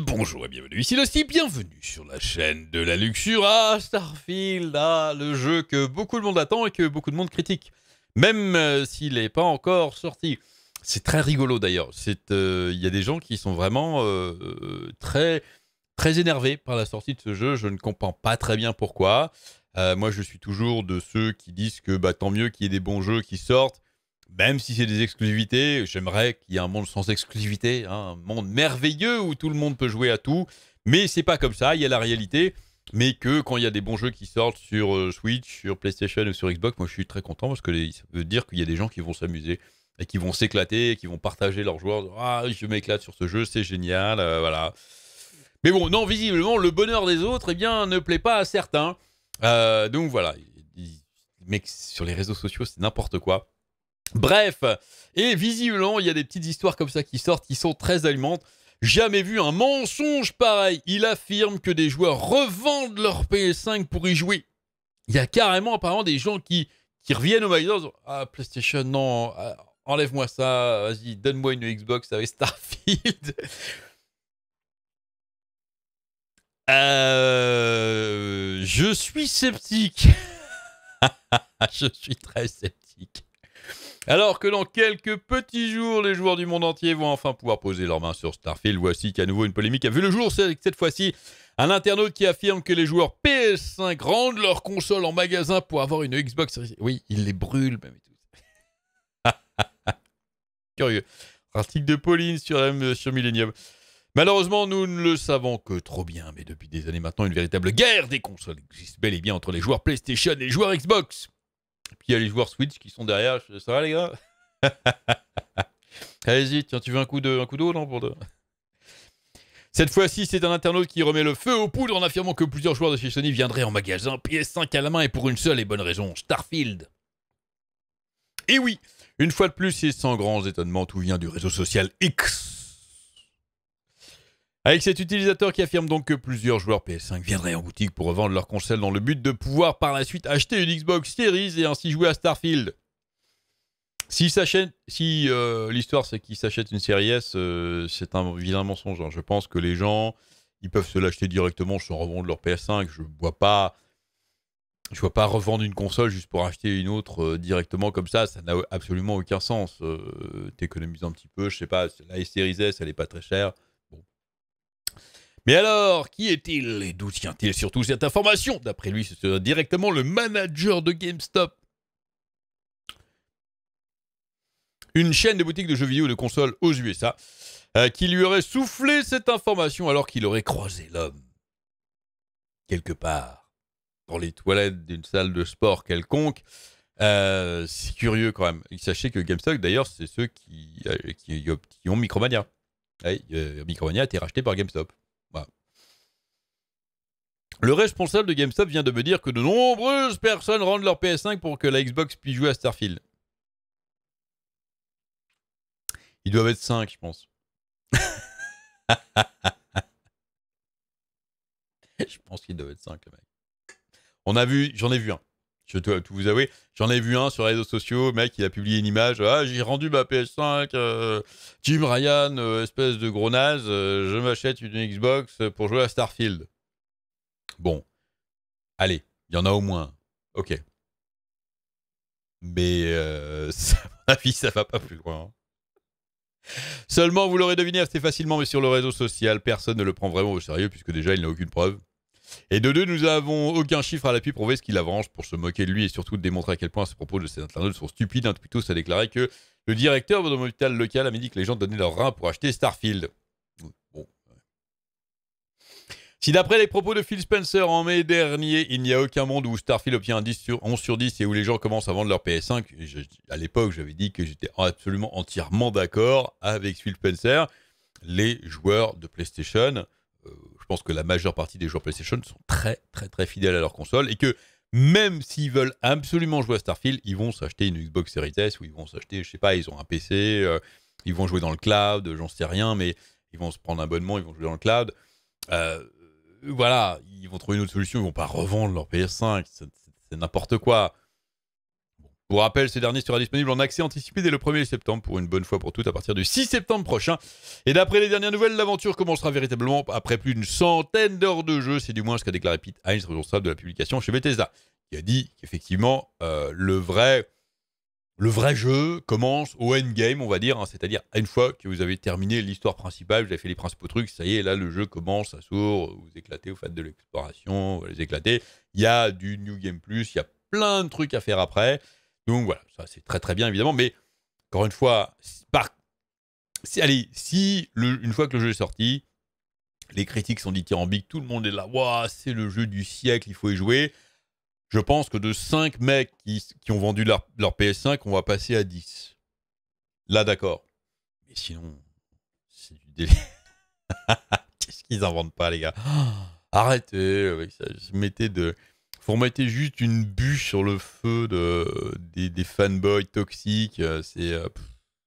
bonjour et bienvenue, ici Losty, bienvenue sur la chaîne de la luxure. à Starfield, ah, le jeu que beaucoup de monde attend et que beaucoup de monde critique, même euh, s'il n'est pas encore sorti. C'est très rigolo d'ailleurs, euh, il y a des gens qui sont vraiment euh, très, très énervés par la sortie de ce jeu, je ne comprends pas très bien pourquoi. moi je suis toujours de ceux qui disent que bah, tant mieux qu'il y ait des bons jeux qui sortent, même si c'est des exclusivités, j'aimerais qu'il y ait un monde sans exclusivité, hein, un monde merveilleux où tout le monde peut jouer à tout. Mais c'est pas comme ça, il y a la réalité. Mais que quand il y a des bons jeux qui sortent sur euh, Switch, sur PlayStation ou sur Xbox, moi je suis très content parce que ça veut dire qu'il y a des gens qui vont s'amuser et qui vont s'éclater, qui vont partager leurs joueurs. Ah, je m'éclate sur ce jeu, c'est génial, euh, voilà. Mais bon, non, visiblement, le bonheur des autres, eh bien, ne plaît pas à certains. Euh, donc voilà, mec, sur les réseaux sociaux, c'est n'importe quoi. Bref, et visiblement, il y a des petites histoires comme ça qui sortent, qui sont très allumantes. Jamais vu un mensonge pareil. Il affirme que des joueurs revendent leur PS5 pour y jouer. Il y a carrément apparemment des gens qui, qui reviennent au magasin. Ah, PlayStation, non, euh, enlève-moi ça. Vas-y, donne-moi une Xbox avec Starfield. Euh, je suis sceptique. je suis très sceptique. Alors que dans quelques petits jours, les joueurs du monde entier vont enfin pouvoir poser leurs mains sur Starfield, voici qu'à nouveau une polémique a vu le jour, cette fois-ci un internaute qui affirme que les joueurs PS5 rendent leurs consoles en magasin pour avoir une Xbox. Oui, il les brûle même. Curieux. Article de Pauline sur, sur Millennium. Malheureusement, nous ne le savons que trop bien, mais depuis des années maintenant, une véritable guerre des consoles existe bel et bien entre les joueurs PlayStation et les joueurs Xbox. Puis il y a les joueurs Switch qui sont derrière. ça va les gars Allez-y, tiens, tu veux un coup de, un coup d'eau, non pour Cette fois-ci, c'est un internaute qui remet le feu aux poudres en affirmant que plusieurs joueurs de chez Sony viendraient en magasin PS5 à la main et pour une seule et bonne raison, Starfield. Et oui, une fois de plus, c'est sans grand étonnement, tout vient du réseau social X avec cet utilisateur qui affirme donc que plusieurs joueurs PS5 viendraient en boutique pour revendre leur console dans le but de pouvoir par la suite acheter une Xbox Series et ainsi jouer à Starfield. Si, si euh, l'histoire c'est qu'ils s'achètent une Series S, euh, c'est un vilain mensonge. Hein. Je pense que les gens, ils peuvent se l'acheter directement sans revendre leur PS5. Je vois pas, je vois pas revendre une console juste pour acheter une autre euh, directement comme ça. Ça n'a absolument aucun sens. T'économises un petit peu, je sais pas. La Series S, elle n'est pas très chère mais alors, qui est-il et d'où tient-il surtout cette information D'après lui, c'est euh, directement le manager de GameStop. Une chaîne de boutiques de jeux vidéo et de consoles aux USA euh, qui lui aurait soufflé cette information alors qu'il aurait croisé l'homme. Quelque part, dans les toilettes d'une salle de sport quelconque. Euh, c'est curieux quand même. Sachez que GameStop, d'ailleurs, c'est ceux qui, ont Micromania. Micromania a été racheté par GameStop. Le responsable de GameStop vient de me dire que de nombreuses personnes rendent leur PS5 pour que la Xbox puisse jouer à Starfield. Ils doivent être 5, je pense. je pense qu'ils doivent être 5, mec. On a vu, j'en ai vu un. Je dois tout vous avouer. J'en ai vu un sur les réseaux sociaux. Mec, il a publié une image. Ah, j'ai rendu ma PS5. Tim euh, Jim Ryan, euh, espèce de gros naze. Euh, je m'achète une Xbox pour jouer à Starfield. Bon, allez, il y en a au moins. Ok. Mais euh, ça, ça va pas plus loin. Hein. Seulement, vous l'aurez deviné assez facilement, mais sur le réseau social, personne ne le prend vraiment au sérieux, puisque déjà, il n'a aucune preuve. Et de deux, nous n'avons aucun chiffre à l'appui pour prouver ce qu'il avance pour se moquer de lui et surtout de démontrer à quel point à propos de ces internautes sont stupides. Un ça a déclaré que le directeur de l'hôpital local a dit que les gens donnaient leur rein pour acheter Starfield. Si d'après les propos de Phil Spencer en mai dernier, il n'y a aucun monde où Starfield obtient un 10 sur 11 sur 10 et où les gens commencent à vendre leur PS5, à l'époque j'avais dit que j'étais absolument entièrement d'accord avec Phil Spencer. Les joueurs de PlayStation, euh, je pense que la majeure partie des joueurs PlayStation sont très très très fidèles à leur console et que même s'ils veulent absolument jouer à Starfield, ils vont s'acheter une Xbox Series S ou ils vont s'acheter, je sais pas, ils ont un PC, euh, ils vont jouer dans le cloud, j'en sais rien, mais ils vont se prendre un abonnement, ils vont jouer dans le cloud. Euh, voilà, ils vont trouver une autre solution, ils vont pas revendre leur PS5, c'est n'importe quoi. Pour rappel, ce dernier sera disponible en accès anticipé dès le 1er septembre, pour une bonne fois pour toutes, à partir du 6 septembre prochain. Et d'après les dernières nouvelles, l'aventure commencera véritablement après plus d'une centaine d'heures de jeu, c'est du moins ce qu'a déclaré Pete Hines, responsable de la publication chez Bethesda, qui a dit qu'effectivement, euh, le vrai le vrai jeu commence au endgame, on va dire, hein, c'est-à-dire une fois que vous avez terminé l'histoire principale, vous avez fait les principaux trucs, ça y est, là le jeu commence, ça sourd, vous éclatez, vous faites de l'exploration, vous les éclater. Il y a du New Game Plus, il y a plein de trucs à faire après. Donc voilà, ça c'est très très bien évidemment, mais encore une fois, par... si, allez, si une fois que le jeu est sorti, les critiques sont dithyrambiques, tout le monde est là, waouh, c'est le jeu du siècle, il faut y jouer je pense que de 5 mecs qui, qui ont vendu leur, leur, PS5, on va passer à 10. Là, d'accord. Mais sinon, c'est du délire. Qu'est-ce qu'ils inventent pas, les gars Arrêtez avec ça. Mettez juste une bûche sur le feu de, des, fanboys toxiques. Euh, c'est... Euh,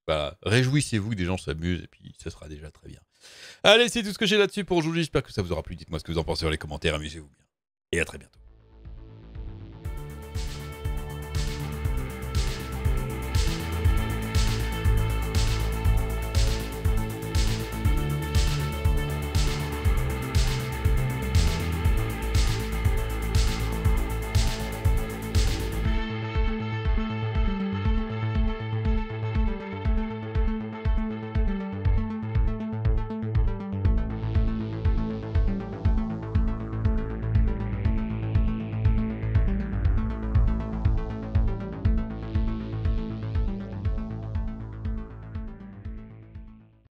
voilà. Réjouissez-vous que des gens s'amusent et puis ce sera déjà très bien. Allez, c'est tout ce que j'ai là-dessus pour aujourd'hui. J'espère que ça vous aura plu. Dites-moi ce que vous en pensez dans les commentaires. Amusez-vous bien. Et à très bientôt.